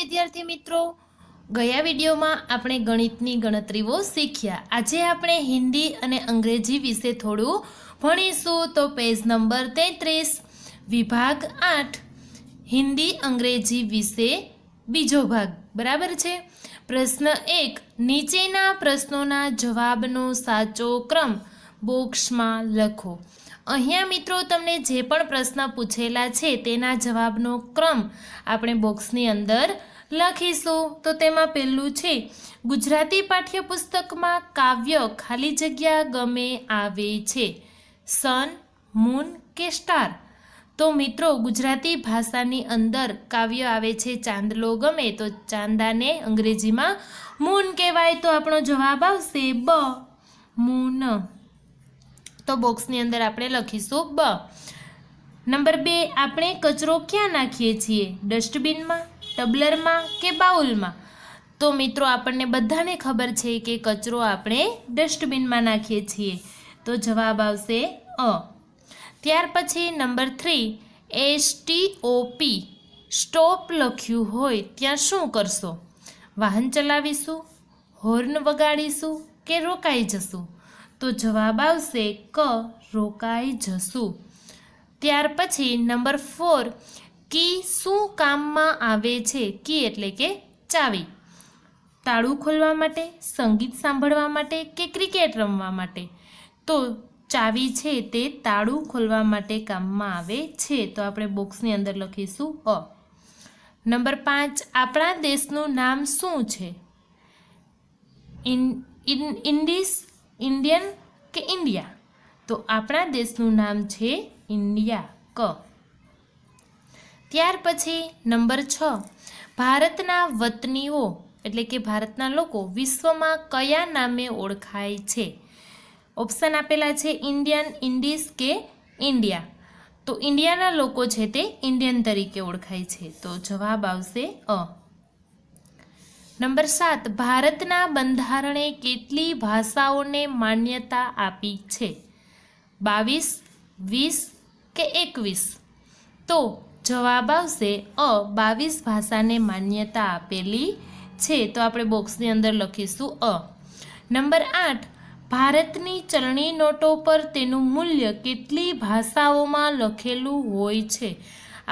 વિદ્યાર્થી મિત્રો ગયા વિડીયોમાં આપણે ગણિતની ગણતરીઓ શીખ્યા આજે આપણે હિન્દી અને અંગ્રેજી વિશે થોડું ભણીશું તો પેજ નંબર તેત્રીસ વિભાગ આઠ હિન્દી અંગ્રેજી વિશે બીજો ભાગ બરાબર છે પ્રશ્ન એક નીચેના પ્રશ્નોના જવાબનો સાચો ક્રમ બોક્સમાં લખો અહીંયા મિત્રો તમને જે પણ પ્રશ્ન પૂછેલા છે તેના જવાબનો ક્રમ આપણે બોક્સની અંદર લખીશું તો તેમાં પહેલું છે ગુજરાતી પાઠ્યપુસ્તકમાં કાવ્ય ખાલી જગ્યા ગમે આવે છે સન મૂન કે સ્ટાર તો મિત્રો ગુજરાતી ભાષાની અંદર કાવ્ય આવે છે ચાંદલો ગમે તો ચાંદાને અંગ્રેજીમાં મૂન કહેવાય તો આપણો જવાબ આવશે બ મૂન તો બોક્સની અંદર આપણે લખીશું બ નંબર બે આપણે કચરો ક્યાં નાખીએ છીએ ડસ્ટબિનમાં ટબલરમાં કે બાઉલમાં તો મિત્રો આપણને બધાને ખબર છે કે કચરો આપણે ડસ્ટબિનમાં નાખીએ છીએ તો જવાબ આવશે અ ત્યાર પછી number three S S T O P stop લખ્યું હોય ત્યાં શું કરશો વાહન ચલાવીશું હોર્ન વગાડીશું કે રોકાઈ જશું તો જવાબ આવશે ક રોકાઈ જશું ત્યાર પછી નંબર ફોર કી શું કામમાં આવે છે કી એટલે કે ચાવી તાળું ખોલવા માટે સંગીત સાંભળવા માટે કે ક્રિકેટ રમવા માટે તો ચાવી છે તે તાળું ખોલવા માટે કામમાં આવે છે તો આપણે બોક્સની અંદર લખીશું અ નંબર પાંચ આપણા દેશનું નામ શું છે ઇન ઇન્ડિસ ઇન્ડિયન કે ઇન્ડિયા તો આપણા દેશનું નામ છે ઇન્ડિયા ક ત્યાર પછી નંબર છ ભારતના વતનીઓ એટલે કે ભારતના લોકો વિશ્વમાં કયા નામે ઓળખાય છે ઓપ્શન આપેલા છે ઇન્ડિયન ઇન્ડિસ કે ઇન્ડિયા તો ઇન્ડિયાના લોકો છે તે ઇન્ડિયન તરીકે ઓળખાય છે તો જવાબ આવશે અ નંબર સાત ભારતના બંધારણે કેટલી ભાષાઓને માન્યતા આપી છે બાવીસ વીસ કે એકવીસ તો જવાબ આવશે અ બાવીસ ભાષાને માન્યતા આપેલી છે તો આપણે બોક્સની અંદર લખીશું અ નંબર આઠ ભારતની ચલણી નોટો પર તેનું મૂલ્ય કેટલી ભાષાઓમાં લખેલું હોય છે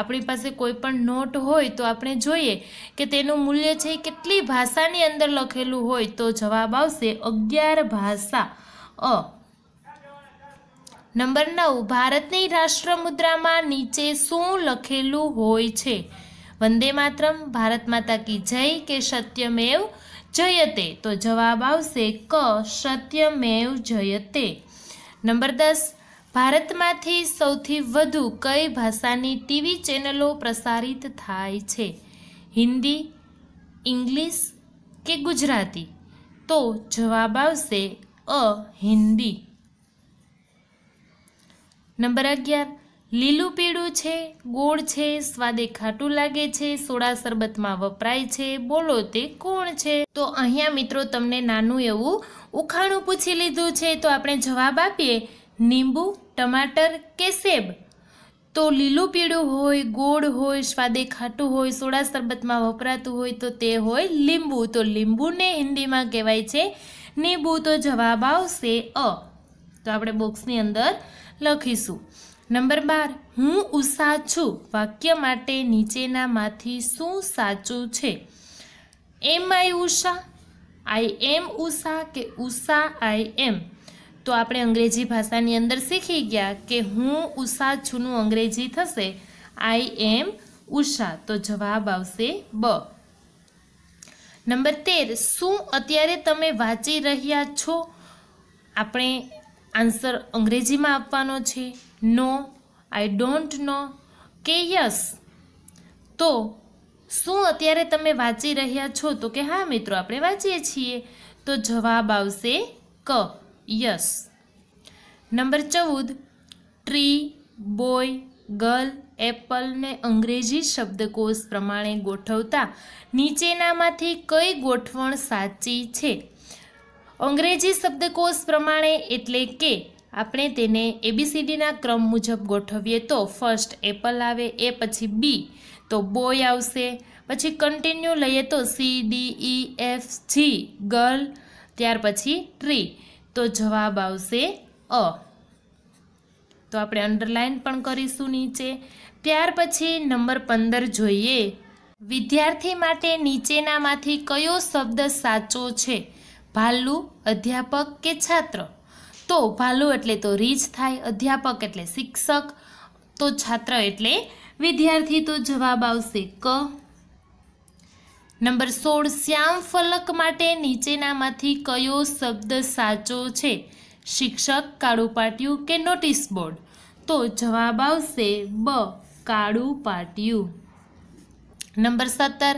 આપણી પાસે કોઈ પણ નોટ હોય તો આપણે જોઈએ કે તેનું મૂલ્ય છે કેટલી ભાષાની અંદર લખેલું હોય તો જવાબ આવશે અગિયાર ભાષા અ નંબર નવ ભારતની રાષ્ટ્ર મુદ્રામાં નીચે શું લખેલું હોય છે વંદે માત્રમ ભારત માતા કી જય કે સત્યમેવ જયતે તો જવાબ આવશે ક સત્યમેવ જયતે નંબર દસ ભારતમાંથી સૌથી વધુ કઈ ભાષાની ટીવી ચેનલો પ્રસારિત થાય છે હિન્દી ઇંગ્લિશ કે ગુજરાતી તો જવાબ આવશે અ હિન્દી નંબર અગિયાર લીલું પીળું છે ગોળ છે સ્વાદે ખાટું લાગે છે સોડા શરબતમાં વપરાય છે બોલો તે કોણ છે તો અહીંયા મિત્રો તમને નાનું એવું ઉખાણું પૂછી લીધું છે તો આપણે જવાબ આપીએ લીંબુ ટમાટર કે સેબ તો લીલું પીળું હોય ગોળ હોય સ્વાદે ખાટું હોય સોડા શરબતમાં વપરાતું હોય તો તે હોય લીંબુ તો લીંબુને હિન્દીમાં કહેવાય છે નીંબુ તો જવાબ આવશે અ તો આપણે બોક્સની અંદર લખીશું નંબર બાર હું ઉત્સાહ છું વાક્ય માટે નીચેનામાંથી શું સાચું છે એમ આઈ ઉષા આઈ એમ ઉષા કે ઉષા આઈ એમ તો આપણે અંગ્રેજી ભાષાની અંદર શીખી ગયા કે હું ઉષા છુંનું અંગ્રેજી થશે આઈ એમ ઉષા તો જવાબ આવશે બ નંબર તેર શું અત્યારે તમે વાંચી રહ્યા છો આપણે આન્સર અંગ્રેજીમાં આપવાનો છે નો આઈ ડોન્ટ નો કે યસ તો શું અત્યારે તમે વાંચી રહ્યા છો તો કે હા મિત્રો આપણે વાંચીએ છીએ તો જવાબ આવશે ક યસ નંબર ચૌદ ટ્રી બોય ગર્લ એપલને અંગ્રેજી શબ્દકોશ પ્રમાણે ગોઠવતા નીચેનામાંથી કઈ ગોઠવણ સાચી છે અંગ્રેજી શબ્દકોશ પ્રમાણે એટલે કે આપણે તેને એબીસીડીના ક્રમ મુજબ ગોઠવીએ તો ફર્સ્ટ એપલ આવે એ પછી બી તો બોય આવશે પછી કન્ટિન્યુ લઈએ તો C D E F G girl ત્યાર પછી ટ્રી તો જવાબ આવશે અ તો આપણે અંડરલાઇન પણ કરીશું નીચે ત્યાર પછી નંબર પંદર જોઈએ વિદ્યાર્થી માટે નીચેનામાંથી કયો શબ્દ સાચો છે ભાલુ અધ્યાપક કે છાત્ર તો ભાલુ એટલે તો રીચ થાય અધ્યાપક એટલે શિક્ષક તો છાત્ર એટલે વિદ્યાર્થી તો જવાબ આવશે ક નંબર સોળ શ્યામ ફલક માટે નીચેનામાંથી કયો શબ્દ સાચો છે શિક્ષક કાળું પાટિયું કે નોટિસ બોર્ડ તો જવાબ આવશે બ કાળું પાટિયું નંબર સત્તર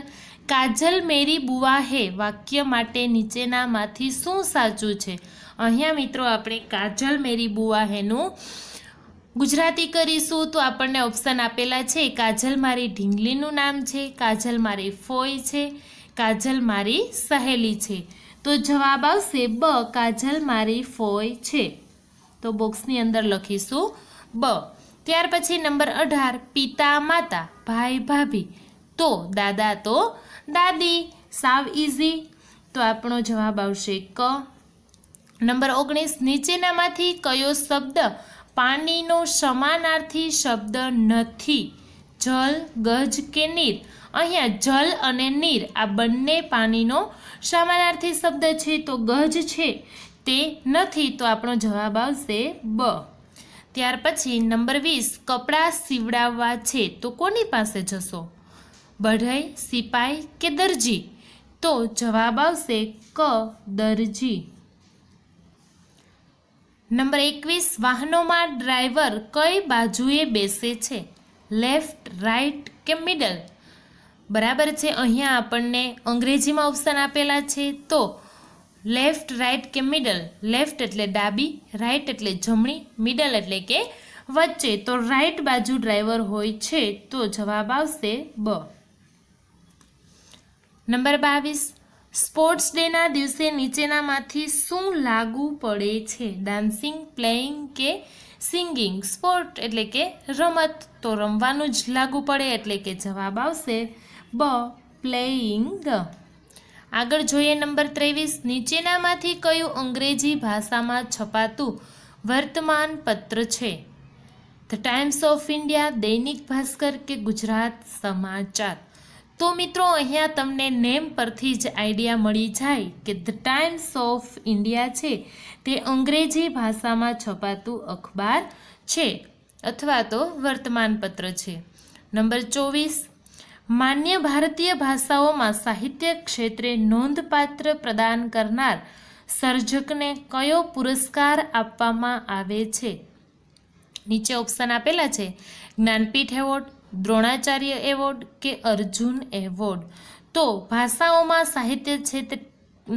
કાજલ મેરી બુવા હે વાક્ય માટે નીચેનામાંથી શું સાચું છે અહીંયા મિત્રો આપણે કાજલ મેરી બુવા હેનું ગુજરાતી કરીશું તો આપણને ઓપ્શન આપેલા છે કાજલ મારી ઢીંગલીનું નામ છે કાજલ મારી ફોય છે કાજલ મારી સહેલી છે તો જવાબ આવશે બ કાજલ મારી ફોય છે તો બોક્સની અંદર લખીશું બ ત્યાર પછી નંબર અઢાર પિતા માતા ભાઈ ભાભી તો દાદા તો દાદી સાવ ઇઝી તો આપણો જવાબ આવશે ક નંબર ઓગણીસ નીચેનામાંથી કયો શબ્દ પાણીનો સમાનાર્થી શબ્દ નથી જલ ગજ કે નીર અહીંયા જલ અને નીર આ બંને પાણીનો સમાનાર્થી શબ્દ છે તો ગજ છે તે નથી તો આપણો જવાબ આવશે બ ત્યાર પછી નંબર વીસ કપડાં સીવડાવવા છે તો કોની પાસે જશો બઢાઈ સિપાઈ કે દરજી તો જવાબ આવશે ક દરજી નંબર એકવીસ વાહનોમાં ડ્રાઈવર કઈ બાજુએ બેસે છે લેફ્ટ રાઈટ કે મિડલ બરાબર છે અહીંયા આપણને અંગ્રેજીમાં ઓપ્શન આપેલા છે તો લેફ્ટ રાઈટ કે મિડલ લેફ્ટ એટલે ડાબી રાઈટ એટલે જમણી મિડલ એટલે કે વચ્ચે તો રાઈટ બાજુ ડ્રાઈવર હોય છે તો જવાબ આવશે બ નંબર બાવીસ સ્પોર્ટ્સ ડેના દિવસે નીચેનામાંથી શું લાગુ પડે છે ડાન્સિંગ પ્લેઇંગ કે સિંગિંગ સ્પોર્ટ એટલે કે રમત તો રમવાનું જ લાગુ પડે એટલે કે જવાબ આવશે બ પ્લેઇંગ આગળ જોઈએ નંબર ત્રેવીસ નીચેનામાંથી કયું અંગ્રેજી ભાષામાં છપાતું વર્તમાન પત્ર છે ધ ટાઈમ્સ ઓફ ઇન્ડિયા દૈનિક ભાસ્કર કે ગુજરાત સમાચાર તો મિત્રો અહીંયા તમને નેમ પરથી જ આઈડિયા મળી જાય કે ધ ટાઈમ્સ ઓફ ઇન્ડિયા છે તે અંગ્રેજી ભાષામાં છપાતું અખબાર છે અથવા તો વર્તમાનપત્ર છે નંબર ચોવીસ માન્ય ભારતીય ભાષાઓમાં સાહિત્ય ક્ષેત્રે નોંધપાત્ર પ્રદાન કરનાર સર્જકને કયો પુરસ્કાર આપવામાં આવે છે નીચે ઓપ્શન આપેલા છે જ્ઞાનપીઠ એવોર્ડ દ્રોણાચાર્ય એવોર્ડ કે અર્જુન એવોર્ડ તો ભાષાઓમાં સાહિત્ય ક્ષેત્રે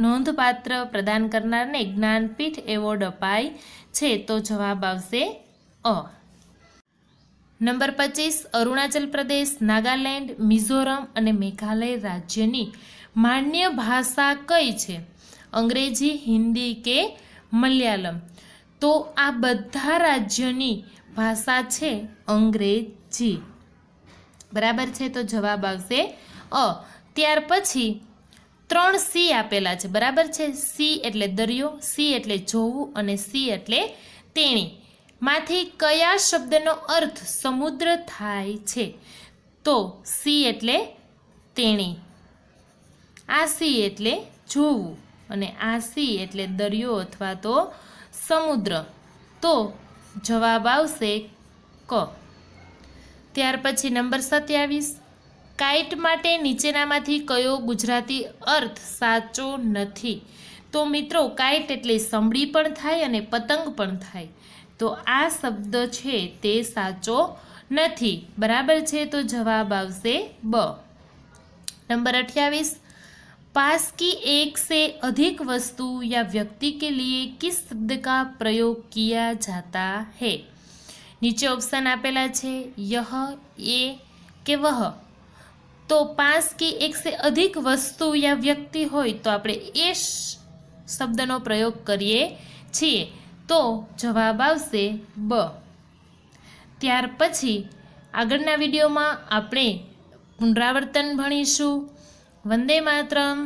નોંધપાત્ર પ્રદાન કરનારને જ્ઞાનપીઠ એવોર્ડ અપાય છે તો જવાબ આવશે અ નંબર પચીસ અરુણાચલ પ્રદેશ નાગાલેન્ડ મિઝોરમ અને મેઘાલય રાજ્યની માન્ય ભાષા કઈ છે અંગ્રેજી હિન્દી કે મલયાલમ તો આ બધા રાજ્યની ભાષા છે અંગ્રેજી બરાબર છે તો જવાબ આવશે અ ત્યાર પછી ત્રણ સી આપેલા છે બરાબર છે સી એટલે દરિયો સી એટલે જોવું અને સી એટલે તેણી માંથી કયા શબ્દનો અર્થ સમુદ્ર થાય છે તો સી એટલે તેણી આ સી એટલે જોવું અને આ સી એટલે દરિયો અથવા તો સમુદ્ર તો જવાબ આવશે ક ત્યાર પછી નંબર સત્યાવીસ કાઇટ માટે નીચેનામાંથી કયો ગુજરાતી અર્થ સાચો નથી તો મિત્રો કાઇટ એટલે સંભળી પણ થાય અને પતંગ પણ થાય તો આ શબ્દ છે તે સાચો નથી બરાબર છે તો જવાબ આવશે બ નંબર અઠ્યાવીસ पास की एक અધિક વસ્તુ યા વ્યક્તિ કે લીએ કિસ શબ્દ કા પ્રયોગ प्रयोग જાતા जाता નીચે ઓપ્શન આપેલા છે યહ એ કે વહ તો પાંચ કે એક સે અધિક વસ્તુ યા વ્યક્તિ હોય તો આપણે એ શબ્દનો પ્રયોગ કરીએ છીએ તો જવાબ આવશે બ ત્યાર પછી આગળના વિડીયોમાં આપણે પુનરાવર્તન ભણીશું વંદે માતરમ